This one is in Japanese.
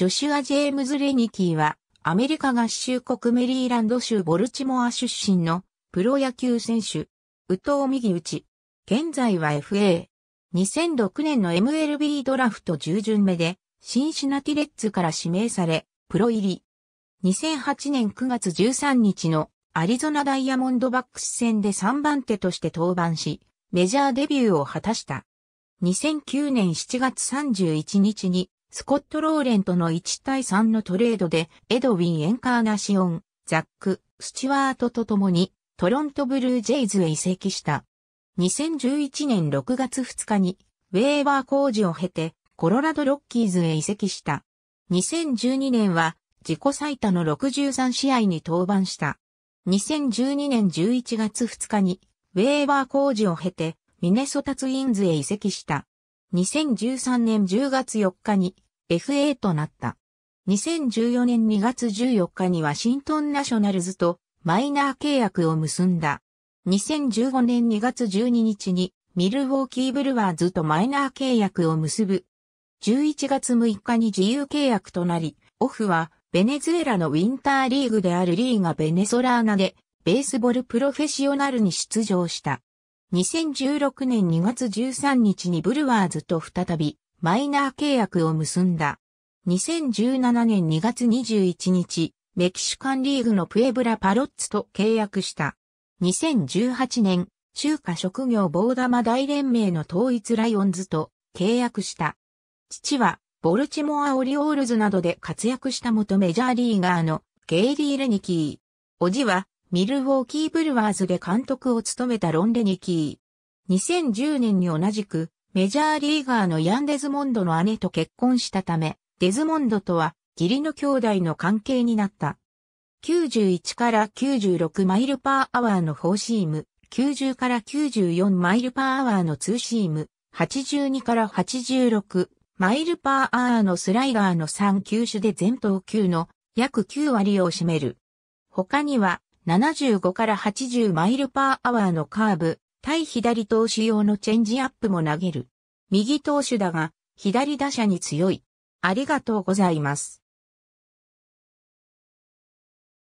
ジョシュア・ジェームズ・レニキーは、アメリカ合衆国メリーランド州ボルチモア出身のプロ野球選手、宇藤右ウチ。現在は FA。2006年の MLB ドラフト10巡目で、シンシナティレッツから指名され、プロ入り。2008年9月13日のアリゾナダイヤモンドバックス戦で3番手として登板し、メジャーデビューを果たした。2009年7月31日にスコット・ローレントの1対3のトレードで、エドウィン・エンカーナシオン、ザック、スチュワートと共に、トロント・ブルージェイズへ移籍した。2011年6月2日に、ウェーバー工事を経て、コロラド・ロッキーズへ移籍した。2012年は、自己最多の63試合に登板した。2012年11月2日に、ウェーバー工事を経て、ミネソタツインズへ移籍した。2013年10月4日に FA となった。2014年2月14日にワシントンナショナルズとマイナー契約を結んだ。2015年2月12日にミルウォーキーブルワーズとマイナー契約を結ぶ。11月6日に自由契約となり、オフはベネズエラのウィンターリーグであるリーガベネソラーナでベースボールプロフェッショナルに出場した。2016年2月13日にブルワーズと再びマイナー契約を結んだ。2017年2月21日、メキシカンリーグのプエブラパロッツと契約した。2018年、中華職業棒玉大連盟の統一ライオンズと契約した。父は、ボルチモア・オリオールズなどで活躍した元メジャーリーガーのゲイリー・レニキー。おじは、ミルウォーキーブルワーズで監督を務めたロン・レニキー。2010年に同じく、メジャーリーガーのヤン・デズモンドの姉と結婚したため、デズモンドとは義理の兄弟の関係になった。91から96マイルパーアワーのフォーシーム、90から94マイルパーアワーのツーシーム、82から86マイルパーアワーのスライダーの3球種で全投球の約9割を占める。他には75から80マイルパーアワーのカーブ、対左投手用のチェンジアップも投げる。右投手だが、左打者に強い。ありがとうございます。